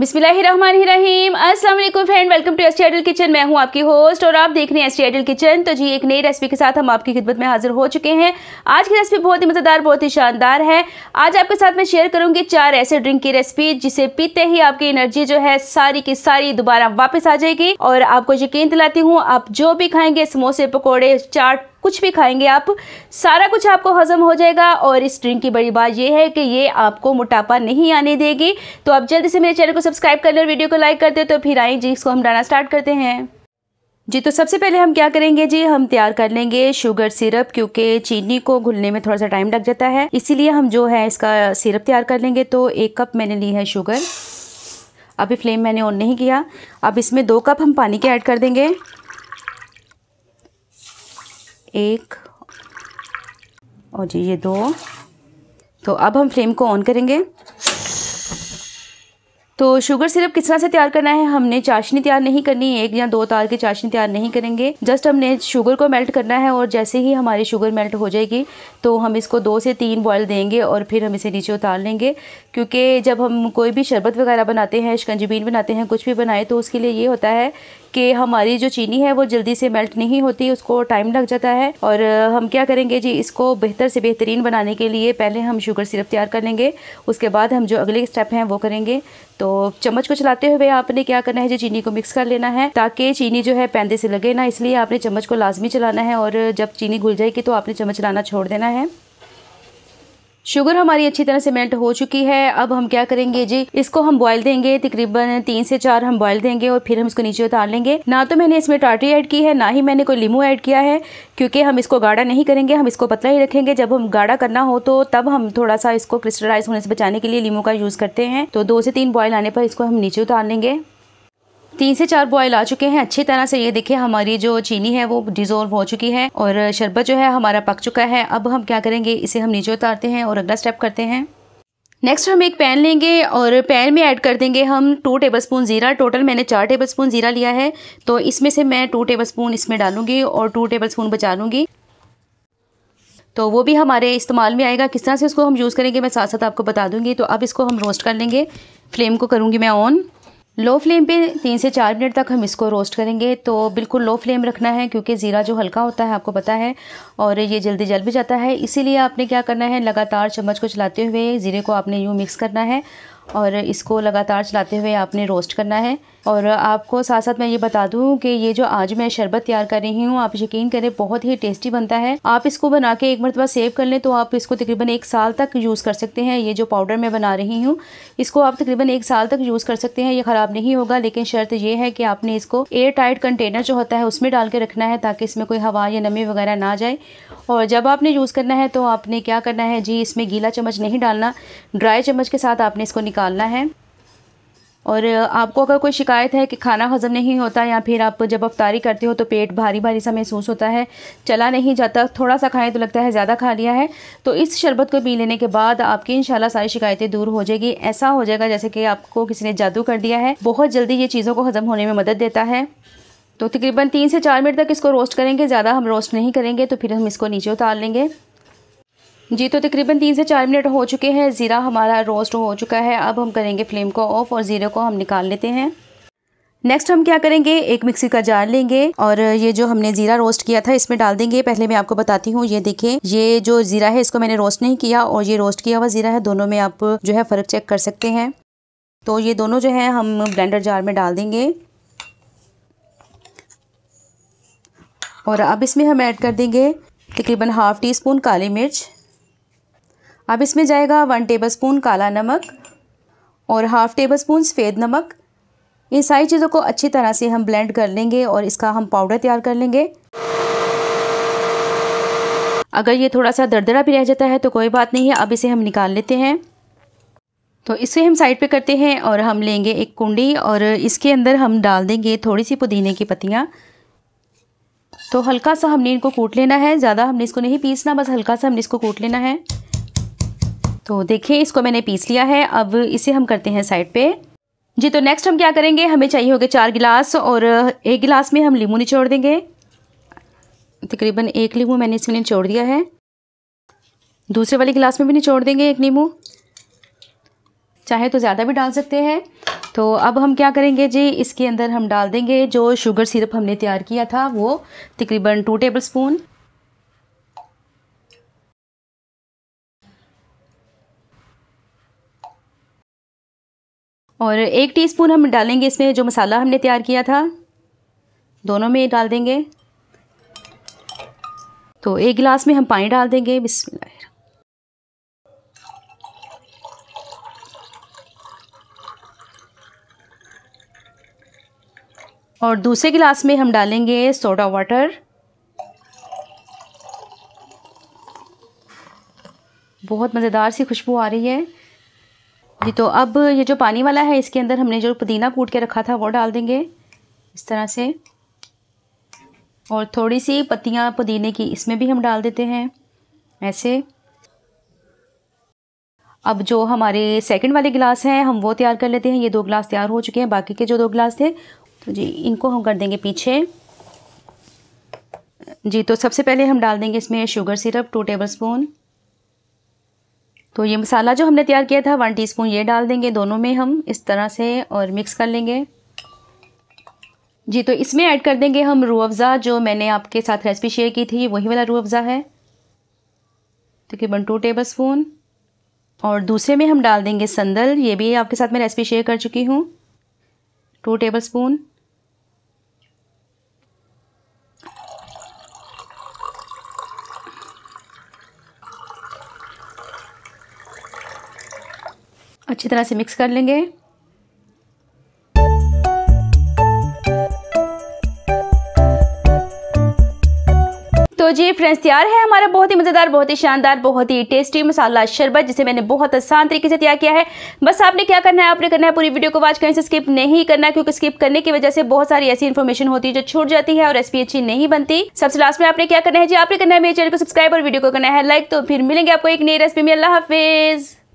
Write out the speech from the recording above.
बिस्मिल्लाहिर्रहमानिर्रहीम अस्सलाम वालेकुम friend welcome to S T kitchen मैं हूं आपकी होस्ट और आप देख रहे हैं एस टी किचन तो जी एक नई रेसिपी के साथ हम आपकी खिदमत में हाजिर हो चुके हैं आज की रेसिपी बहुत ही मज़ेदार बहुत ही शानदार है आज आपके साथ मैं शेयर करूंगी चार ऐसे ड्रिंक की रेसिपी जिसे पीते ही आपकी एनर्जी जो है सारी की सारी दोबारा वापस आ जाएगी और आपको यकीन दिलाती हूँ आप जो भी खाएंगे समोसे पकौड़े चाट कुछ भी खाएंगे आप सारा कुछ आपको हजम हो जाएगा और इस ड्रिंक की बड़ी बात यह है कि ये आपको मोटापा नहीं आने देगी तो आप जल्दी से मेरे चैनल को सब्सक्राइब कर लें और वीडियो को लाइक कर दे तो फिर आए जी इसको हम डालना स्टार्ट करते हैं जी तो सबसे पहले हम क्या करेंगे जी हम तैयार कर लेंगे शुगर सिरप क्योंकि चीनी को घुलने में थोड़ा सा टाइम लग जाता है इसीलिए हम जो है इसका सिरप तैयार कर लेंगे तो एक कप मैंने ली है शुगर अभी फ्लेम मैंने ऑन नहीं किया अब इसमें दो कप हम पानी के ऐड कर देंगे एक और जी ये दो तो अब हम फ्लेम को ऑन करेंगे तो शुगर सिरप किस तरह से तैयार करना है हमने चाशनी तैयार नहीं करनी एक या दो तार की चाशनी तैयार नहीं करेंगे जस्ट हमने शुगर को मेल्ट करना है और जैसे ही हमारी शुगर मेल्ट हो जाएगी तो हम इसको दो से तीन बॉयल देंगे और फिर हम इसे नीचे उतार लेंगे क्योंकि जब हम कोई भी शरबत वगैरह बनाते हैं शिकंजबीन बनाते हैं कुछ भी बनाए तो उसके लिए ये होता है कि हमारी जो चीनी है वो जल्दी से मेल्ट नहीं होती उसको टाइम लग जाता है और हम क्या करेंगे जी इसको बेहतर से बेहतरीन बनाने के लिए पहले हम शुगर सिरप तैयार कर लेंगे उसके बाद हम जो अगले स्टेप हैं वो करेंगे तो चम्मच को चलाते हुए आपने क्या करना है जी चीनी को मिक्स कर लेना है ताकि चीनी जो है पैंदे से लगे ना इसलिए आपने चम्मच को लाजमी चलाना है और जब चीनी घुल जाएगी तो आपने चम्मच चलाना छोड़ देना है शुगर हमारी अच्छी तरह से मेल्ट हो चुकी है अब हम क्या करेंगे जी इसको हम बॉईल देंगे तकरीबन तीन से चार हम बॉईल देंगे और फिर हम इसको नीचे उतार लेंगे ना तो मैंने इसमें टाटी ऐड की है ना ही मैंने कोई लीमू ऐड किया है क्योंकि हम इसको गाढ़ा नहीं करेंगे हम इसको पतला ही रखेंगे जब हम गाढ़ा करना हो तो तब हम थोड़ा सा इसको क्रिस्टलाइज होने से बचाने के लिए लीमू का यूज़ करते हैं तो दो से तीन बॉयल आने पर इसको हम नीचे उतार लेंगे तीन से चार बॉयल आ चुके हैं अच्छी तरह से ये देखिए हमारी जो चीनी है वो डिजोल्व हो चुकी है और शरबत जो है हमारा पक चुका है अब हम क्या करेंगे इसे हम नीचे उतारते हैं और अगला स्टेप करते हैं नेक्स्ट हम एक पैन लेंगे और पैन में ऐड कर देंगे हम टू टेबलस्पून ज़ीरा टोटल मैंने चार टेबलस्पून ज़ीरा लिया है तो इसमें से मैं टू टेबलस्पून इसमें डालूंगी और टू टेबलस्पून बचा लूँगी तो वो भी हमारे इस्तेमाल में आएगा किस तरह से इसको हम यूज़ करेंगे मैं साथ साथ आपको बता दूँगी तो अब इसको हम रोस्ट कर लेंगे फ्लेम को करूँगी मैं ऑन लो फ्लेम पे तीन से चार मिनट तक हम इसको रोस्ट करेंगे तो बिल्कुल लो फ्लेम रखना है क्योंकि ज़ीरा जो हल्का होता है आपको पता है और ये जल्दी जल भी जाता है इसीलिए आपने क्या करना है लगातार चम्मच को चलाते हुए ज़ीरे को आपने यूँ मिक्स करना है और इसको लगातार चलाते हुए आपने रोस्ट करना है और आपको साथ साथ मैं ये बता दूँ कि ये जो आज मैं शरबत तैयार कर रही हूँ आप यकीन करें बहुत ही टेस्टी बनता है आप इसको बना के एक मरतबा सेव कर लें तो आप इसको तकरीबन एक साल तक यूज़ कर सकते हैं ये जो पाउडर मैं बना रही हूँ इसको आप तकरीबन एक साल तक यूज़ कर सकते हैं ये ख़राब नहीं होगा लेकिन शर्त यह है कि आपने इसको एयर टाइट कंटेनर जो होता है उसमें डाल के रखना है ताकि इसमें कोई हवा या नमी वगैरह ना जाए और जब आपने यूज़ करना है तो आपने क्या करना है जी इसमें गीला चम्मच नहीं डालना ड्राई चम्मच के साथ आपने इसको निकालना है और आपको अगर कोई शिकायत है कि खाना हज़म नहीं होता या फिर आप जब अफ्तारी करते हो तो पेट भारी भारी सा महसूस होता है चला नहीं जाता थोड़ा सा खाएँ तो लगता है ज़्यादा खा लिया है तो इस शरबत को पी लेने के बाद आपकी इन सारी शिकायतें दूर हो जाएगी ऐसा हो जाएगा जैसे कि आपको किसी ने जादू कर दिया है बहुत जल्दी ये चीज़ों को हज़म होने में मदद देता है तो तकरीबन तीन से चार मिनट तक इसको रोस्ट करेंगे ज़्यादा हम रोस्ट नहीं करेंगे तो फिर हम इसको नीचे उतार लेंगे जी तो तकरीबन तीन से चार मिनट हो चुके हैं ज़ीरा हमारा रोस्ट हो चुका है अब हम करेंगे फ्लेम को ऑफ और ज़ीरे को हम निकाल लेते हैं नेक्स्ट हम क्या करेंगे एक मिक्सी का जार लेंगे और ये जो हमने जीरा रोस्ट किया था इसमें डाल देंगे पहले मैं आपको बताती हूँ ये देखें ये जो जीरा है इसको मैंने रोस्ट नहीं किया और ये रोस्ट किया हुआ जीरा है दोनों में आप जो है फ़र्क चेक कर सकते हैं तो ये दोनों जो है हम ब्लेंडर जार में डाल देंगे और अब इसमें हम ऐड कर देंगे तकरीबन हाफ़ टी स्पून काली मिर्च अब इसमें जाएगा वन टेबल स्पून काला नमक और हाफ़ टेबल स्पून सफ़ेद नमक इन सारी चीज़ों को अच्छी तरह से हम ब्लेंड कर लेंगे और इसका हम पाउडर तैयार कर लेंगे अगर ये थोड़ा सा दरदरा भी रह जाता है तो कोई बात नहीं है अब इसे हम निकाल लेते हैं तो इसे हम साइड पे करते हैं और हम लेंगे एक कुंडी और इसके अंदर हम डाल देंगे थोड़ी सी पुदीने की पत्तियाँ तो हल्का सा हमने इनको कूट लेना है ज़्यादा हमने इसको नहीं पीसना बस हल्का सा हमने इसको कूट लेना है तो देखिए इसको मैंने पीस लिया है अब इसे हम करते हैं साइड पे जी तो नेक्स्ट हम क्या करेंगे हमें चाहिए होगा चार गिलास और एक गिलास में हम लीमू निचोड़ देंगे तकरीबन एक लीमू मैंने इसमें निचोड़ दिया है दूसरे वाले गिलास में भी निचोड़ देंगे एक नींबू चाहे तो ज़्यादा भी डाल सकते हैं तो अब हम क्या करेंगे जी इसके अंदर हम डाल देंगे जो शुगर सिरप हमने तैयार किया था वो तकरीबन टू टेबल स्पून और एक टीस्पून हम डालेंगे इसमें जो मसाला हमने तैयार किया था दोनों में डाल देंगे तो एक गिलास में हम पानी डाल देंगे बिस्मिल्लाह और दूसरे गिलास में हम डालेंगे सोडा वाटर बहुत मज़ेदार सी खुशबू आ रही है जी तो अब ये जो पानी वाला है इसके अंदर हमने जो पुदीना कूट के रखा था वो डाल देंगे इस तरह से और थोड़ी सी पत्तियाँ पुदीने की इसमें भी हम डाल देते हैं ऐसे अब जो हमारे सेकंड वाले गिलास हैं हम वो तैयार कर लेते हैं ये दो गिलास तैयार हो चुके हैं बाकी के जो दो गिलास थे तो जी इनको हम कर देंगे पीछे जी तो सबसे पहले हम डाल देंगे इसमें sugar syrup two tablespoon तो ये मसाला जो हमने तैयार किया था वन टीस्पून ये डाल देंगे दोनों में हम इस तरह से और मिक्स कर लेंगे जी तो इसमें ऐड कर देंगे हम रू अफ़ज़ा जो मैंने आपके साथ रेसिपी शेयर की थी वही वाला रू अफ़ज़ा है तकरीबन टू टेबल स्पून और दूसरे में हम डाल देंगे संदल ये भी आपके साथ मैं रेसिपी शेयर कर चुकी हूँ टू टेबल स्पून अच्छी तरह से मिक्स कर लेंगे तो जी फ्रेंड्स तैयार है हमारा बहुत ही मज़ेदार बहुत ही शानदार बहुत ही टेस्टी मसाला शरबत जिसे मैंने बहुत आसान तरीके से तैयार किया है बस आपने क्या करना है आपने करना है पूरी वीडियो को वाच कहीं से स्किप नहीं करना क्योंकि स्किप करने की वजह से बहुत सारी ऐसी इन्फॉर्मेशन होती है जो छूट जाती है और रेसिपी अच्छी नहीं बनती सबसे लास्ट में आपने क्या करना है जी आपने करना है मेरे चैनल को सब्सक्राइब और वीडियो को करना है लाइक तो फिर मिलेंगे आपको एक नई रेसिपी में अल्लाह हाफिज़